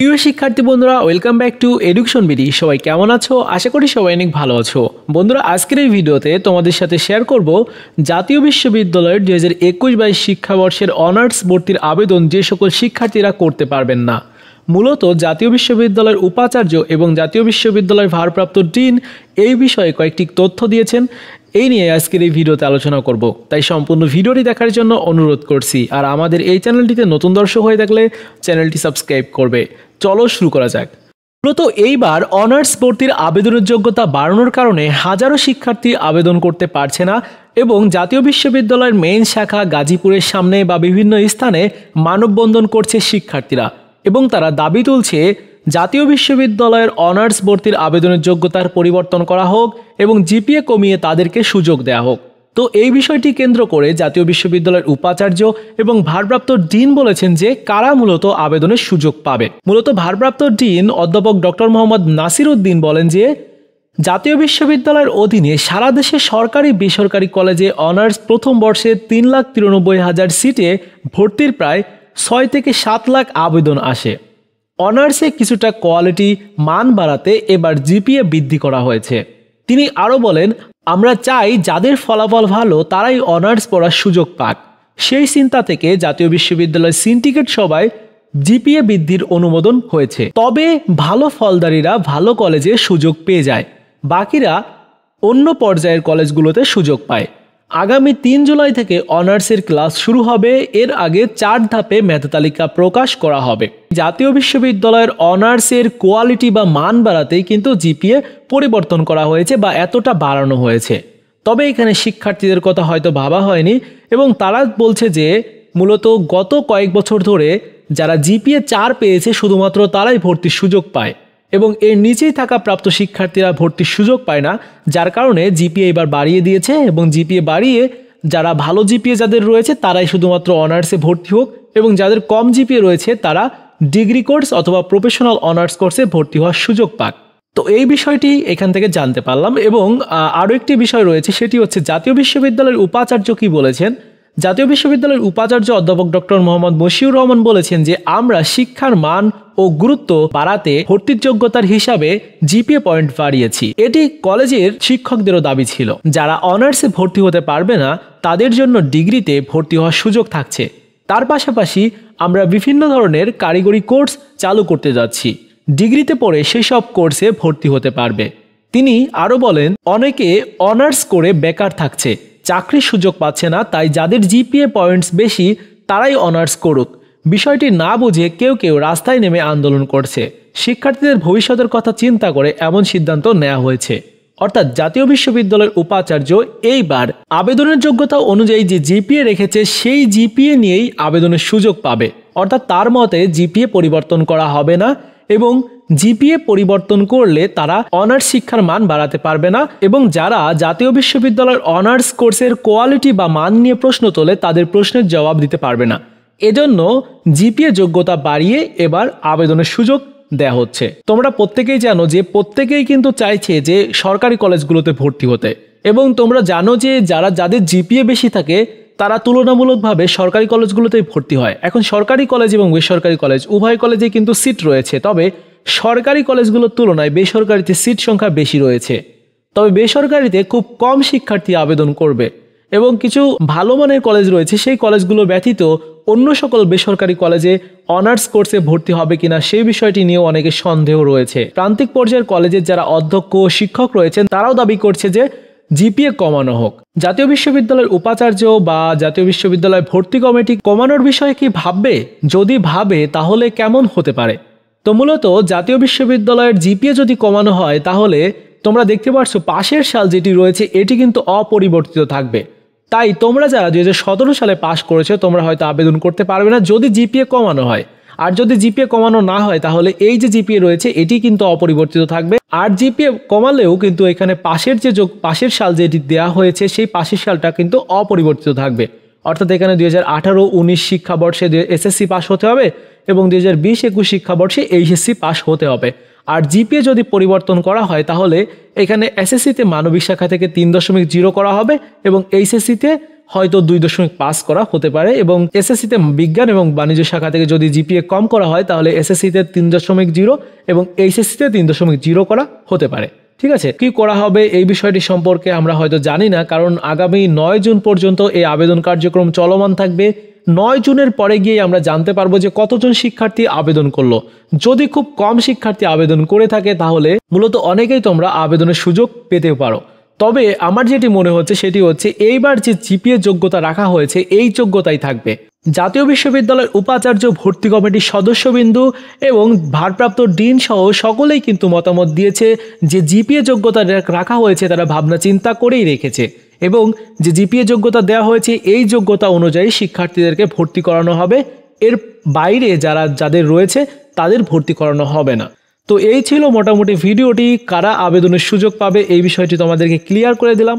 প্রিয় শিক্ষার্থী বন্ধুরা welcome back to education BD সবাই কেমন আছো আশা করি সবাই অনেক ভালো আছো বন্ধুরা আজকের এই ভিডিওতে তোমাদের সাথে শেয়ার করব জাতীয় বিশ্ববিদ্যালয়ের দু হাজার একুশ বাইশ শিক্ষাবর্ষের অনার্স ভর্তির আবেদন যে সকল শিক্ষার্থীরা করতে পারবেন না মূলত জাতীয় বিশ্ববিদ্যালয়ের উপাচার্য এবং জাতীয় বিশ্ববিদ্যালয়ের ভারপ্রাপ্ত ডিন এই বিষয়ে কয়েকটি তথ্য দিয়েছেন এই নিয়ে আজকের এই ভিডিওতে আলোচনা করব তাই সম্পূর্ণ ভিডিওটি দেখার জন্য অনুরোধ করছি আর আমাদের এই চ্যানেলটিতে নতুন দর্শক হয়ে থাকলে চ্যানেলটি সাবস্ক্রাইব করবে চলো শুরু করা যাক মূলত এইবার অনার্স ভর্তির আবেদনের যোগ্যতা বাড়ানোর কারণে হাজারো শিক্ষার্থী আবেদন করতে পারছে না এবং জাতীয় বিশ্ববিদ্যালয়ের মেইন শাখা গাজীপুরের সামনে বা বিভিন্ন স্থানে মানববন্ধন করছে শিক্ষার্থীরা এবং তারা দাবি তুলছে জাতীয় বিশ্ববিদ্যালয়ের অনার্স ভর্তির আবেদনের যোগ্যতার পরিবর্তন করা হোক এবং জিপিএ কমিয়ে তাদেরকে সুযোগ দেওয়া হোক তো এই বিষয়টি কেন্দ্র করে জাতীয় বিশ্ববিদ্যালয়ের উপাচার্য এবং ভারপ্রাপ্ত ডিন বলেছেন যে কারা মূলত আবেদনের সুযোগ পাবে মূলত ভারপ্রাপ্ত ডিন অধ্যাপক ডক্টর মোহাম্মদ নাসির উদ্দিন বলেন যে জাতীয় বিশ্ববিদ্যালয়ের অধীনে সারা দেশে সরকারি বেসরকারি কলেজে অনার্স প্রথম বর্ষে তিন লাখ তিরানব্বই হাজার সিটে ভর্তির প্রায় ছয় থেকে সাত লাখ আবেদন আসে অনার্সে কিছুটা কোয়ালিটি মান বাড়াতে এবার জিপিএ বৃদ্ধি করা হয়েছে তিনি আরও বলেন আমরা চাই যাদের ফলাফল ভালো তারাই অনার্স পড়ার সুযোগ পাক সেই চিন্তা থেকে জাতীয় বিশ্ববিদ্যালয় সিন্ডিকেট সভায় জিপিএ বৃদ্ধির অনুমোদন হয়েছে তবে ভালো ফলদারীরা ভালো কলেজে সুযোগ পেয়ে যায় বাকিরা অন্য পর্যায়ের কলেজগুলোতে সুযোগ পায় আগামী তিন জুলাই থেকে অনার্সের ক্লাস শুরু হবে এর আগে চার ধাপে মেধ তালিকা প্রকাশ করা হবে জাতীয় বিশ্ববিদ্যালয়ের অনার্সের কোয়ালিটি বা মান বাড়াতেই কিন্তু জিপিএ পরিবর্তন করা হয়েছে বা এতটা বাড়ানো হয়েছে তবে এখানে শিক্ষার্থীদের কথা হয়তো ভাবা হয়নি এবং তারা বলছে যে মূলত গত কয়েক বছর ধরে যারা জিপিএ চার পেয়েছে শুধুমাত্র তারাই ভর্তির সুযোগ পায় এবং এর নিচেই থাকা প্রাপ্ত শিক্ষার্থীরা ভর্তির সুযোগ পায় না যার কারণে জিপিএ এবার বাড়িয়ে দিয়েছে এবং জিপিএ বাড়িয়ে যারা ভালো জিপিএ যাদের রয়েছে তারাই শুধুমাত্র অনার্সে ভর্তি হোক এবং যাদের কম জিপিএ রয়েছে তারা ডিগ্রি কোর্স অথবা প্রফেশনাল অনার্স কোর্সে ভর্তি হওয়ার সুযোগ পাক তো এই বিষয়টি এখান থেকে জানতে পারলাম এবং আরও একটি বিষয় রয়েছে সেটি হচ্ছে জাতীয় বিশ্ববিদ্যালয়ের উপাচার্য কী বলেছেন জাতীয় বিশ্ববিদ্যালয়ের উপাচার্য অধ্যাপক ডক্টর মোহাম্মদ মশিউর রহমান বলেছেন যে আমরা শিক্ষার মান ও গুরুত্ব বাড়াতে ভর্তির যোগ্যতার হিসাবে জিপিএ পয়েন্ট বাড়িয়েছি এটি কলেজের শিক্ষকদেরও দাবি ছিল যারা অনার্সে ভর্তি হতে পারবে না তাদের জন্য ডিগ্রিতে ভর্তি হওয়ার সুযোগ থাকছে তার পাশাপাশি আমরা বিভিন্ন ধরনের কারিগরি কোর্স চালু করতে যাচ্ছি ডিগ্রিতে পড়ে সেসব কোর্সে ভর্তি হতে পারবে তিনি আরও বলেন অনেকে অনার্স করে বেকার থাকছে চাকরির সুযোগ পাচ্ছে না তাই যাদের জিপিএ পয়েন্টস বেশি তারাই অনার্স করুক বিষয়টি না বুঝে কেউ কেউ রাস্তায় নেমে আন্দোলন করছে শিক্ষার্থীদের ভবিষ্যতের কথা চিন্তা করে এমন সিদ্ধান্ত নেওয়া হয়েছে অর্থাৎ জাতীয় বিশ্ববিদ্যালয়ের উপাচার্য এইবার আবেদনের যোগ্যতা অনুযায়ী যে জিপিএ রেখেছে সেই জিপিএ নিয়েই আবেদনের সুযোগ পাবে অর্থাৎ তার মতে জিপিএ পরিবর্তন করা হবে না এবং জিপিএ পরিবর্তন করলে তারা অনার্স শিক্ষার মান বাড়াতে পারবে না এবং যারা জাতীয় বিশ্ববিদ্যালয়ের অনার্স কোর্সের কোয়ালিটি বা মান নিয়ে প্রশ্ন তোলে তাদের প্রশ্নের জবাব দিতে পারবে না এজন্য জিপিএ যোগ্যতা বাড়িয়ে এবার আবেদনের সুযোগ দেয়া হচ্ছে তোমরা প্রত্যেকেই জানো যে প্রত্যেকেই কিন্তু চাইছে যে সরকারি কলেজগুলোতে ভর্তি হতে এবং তোমরা জানো যে যারা যাদের জিপিএ বেশি থাকে তারা তুলনামূলকভাবে সরকারি কলেজগুলোতেই ভর্তি হয় এখন সরকারি কলেজ এবং বেসরকারি কলেজ উভয় কলেজে কিন্তু সিট রয়েছে তবে সরকারি কলেজগুলোর তুলনায় বেসরকারিতে সিট সংখ্যা বেশি রয়েছে তবে বেসরকারিতে খুব কম শিক্ষার্থী আবেদন করবে এবং কিছু ভালো মানের কলেজ রয়েছে সেই কলেজগুলো ব্যতীত অন্য সকল বেসরকারি কলেজে অনার্স কোর্সে ভর্তি হবে কিনা সেই বিষয়টি নিয়েও অনেকে সন্দেহ রয়েছে প্রান্তিক পর্যায়ের কলেজের যারা অধ্যক্ষ ও শিক্ষক রয়েছেন তারাও দাবি করছে যে জিপিএ কমানো হোক জাতীয় বিশ্ববিদ্যালয়ের উপাচার্য বা জাতীয় বিশ্ববিদ্যালয় ভর্তি কমিটি কমানোর বিষয়ে কি ভাববে যদি ভাবে তাহলে কেমন হতে পারে তো মূলত জাতীয় বিশ্ববিদ্যালয়ের জিপিএ যদি কমানো হয় তাহলে তোমরা দেখতে পাচ্ছ পাশের সাল যেটি রয়েছে এটি কিন্তু অপরিবর্তিত থাকবে তাই তোমরা যারা দুই সালে পাশ করেছো তোমরা হয়তো আবেদন করতে পারবে না যদি জিপিএ কমানো হয় আর যদি জিপিএ কমানো না হয় তাহলে এই যে জিপিএ রয়েছে এটি কিন্তু অপরিবর্তিত থাকবে আর জিপিএ কমালেও কিন্তু এখানে পাশের যে পাশের সাল যেটি দেয়া হয়েছে সেই পাশের সালটা কিন্তু অপরিবর্তিত থাকবে অর্থাৎ এখানে দুই হাজার আঠারো উনিশ শিক্ষাবর্ষে এসএসসি পাস হতে হবে এবং দুই হাজার বিশ একুশ শিক্ষাবর্ষে এইচএসসি পাস হতে হবে আর জিপিএ যদি পরিবর্তন করা হয় তাহলে এখানে এসএসসিতে মানবিক শাখা থেকে তিন দশমিক জিরো করা হবে এবং এইচএসসিতে হয়তো দুই দশমিক পাস করা হতে পারে এবং এসএসসিতে বিজ্ঞান এবং বাণিজ্য শাখা থেকে যদি জিপিএ কম করা হয় তাহলে এসএসসিতে তিন দশমিক জিরো এবং এইচএসসিতে তিন দশমিক জিরো করা হতে পারে ঠিক আছে কি করা হবে এই বিষয়টি সম্পর্কে আমরা হয়তো জানি না কারণ আগামী নয় জুন পর্যন্ত এই আবেদন কার্যক্রম চলমান থাকবে নয় জুনের পরে গিয়ে আমরা জানতে পারবো যে কতজন শিক্ষার্থী আবেদন করলো যদি খুব কম শিক্ষার্থী আবেদন করে থাকে তাহলে মূলত অনেকেই তোমরা আবেদনের সুযোগ পেতে পারো তবে আমার যেটি মনে হচ্ছে সেটি হচ্ছে এইবার যে জিপিএ যোগ্যতা রাখা হয়েছে এই যোগ্যতাই থাকবে জাতীয় বিশ্ববিদ্যালয়ের উপাচার্য ভর্তি কমিটির সদস্যবিন্দু এবং ভারপ্রাপ্ত ডিন সহ সকলেই কিন্তু মতামত দিয়েছে যে জিপিএ যোগ্যতা রাখা হয়েছে তারা ভাবনা চিন্তা করেই রেখেছে এবং যে জিপিএ যোগ্যতা দেওয়া হয়েছে এই যোগ্যতা অনুযায়ী শিক্ষার্থীদেরকে ভর্তি করানো হবে এর বাইরে যারা যাদের রয়েছে তাদের ভর্তি করানো হবে না তো এই ছিল মোটামুটি ভিডিওটি কারা আবেদনের সুযোগ পাবে এই বিষয়টি তোমাদেরকে ক্লিয়ার করে দিলাম